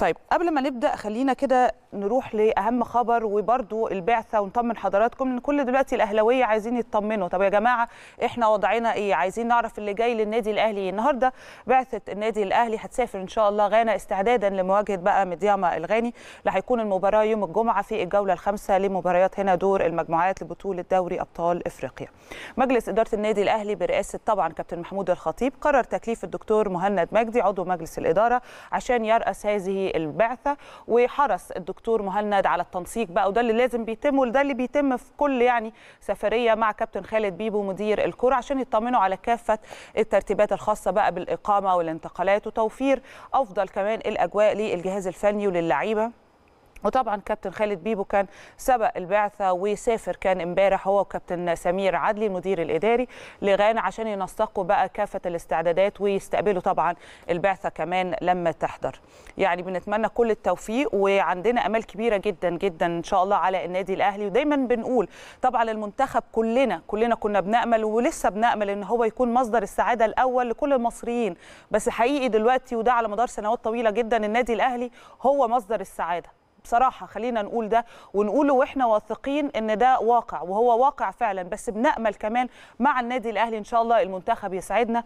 طيب قبل ما نبدا خلينا كده نروح لاهم خبر وبرده البعثه ونطمن حضراتكم ان كل دلوقتي الاهلاويه عايزين يطمنوا طب يا جماعه احنا وضعنا ايه عايزين نعرف اللي جاي للنادي الاهلي النهارده بعثه النادي الاهلي هتسافر ان شاء الله غانا استعدادا لمواجهه بقى مدياما الغاني اللي هيكون المباراه يوم الجمعه في الجوله الخامسه لمباريات هنا دور المجموعات لبطوله دوري ابطال افريقيا مجلس اداره النادي الاهلي برئاسه طبعا كابتن محمود الخطيب قرر تكليف الدكتور مهند مجدي عضو مجلس الاداره عشان يرأس هذه البعثه وحرص الدكتور مهند على التنسيق بقى وده اللي لازم بيتم وده اللي بيتم في كل يعني سفريه مع كابتن خالد بيبو مدير الكره عشان يطمنوا على كافه الترتيبات الخاصه بقى بالاقامه والانتقالات وتوفير افضل كمان الاجواء للجهاز الفني وللعيبه وطبعا كابتن خالد بيبو كان سبق البعثه وسافر كان امبارح هو وكابتن سمير عدلي المدير الاداري لغانا عشان ينسقوا بقى كافه الاستعدادات ويستقبلوا طبعا البعثه كمان لما تحضر. يعني بنتمنى كل التوفيق وعندنا امال كبيره جدا جدا ان شاء الله على النادي الاهلي ودايما بنقول طبعا المنتخب كلنا كلنا كنا بنامل ولسه بنامل ان هو يكون مصدر السعاده الاول لكل المصريين بس حقيقي دلوقتي وده على مدار سنوات طويله جدا النادي الاهلي هو مصدر السعاده بصراحه خلينا نقول ده ونقوله واحنا واثقين ان ده واقع وهو واقع فعلا بس بنامل كمان مع النادي الاهلي ان شاء الله المنتخب يسعدنا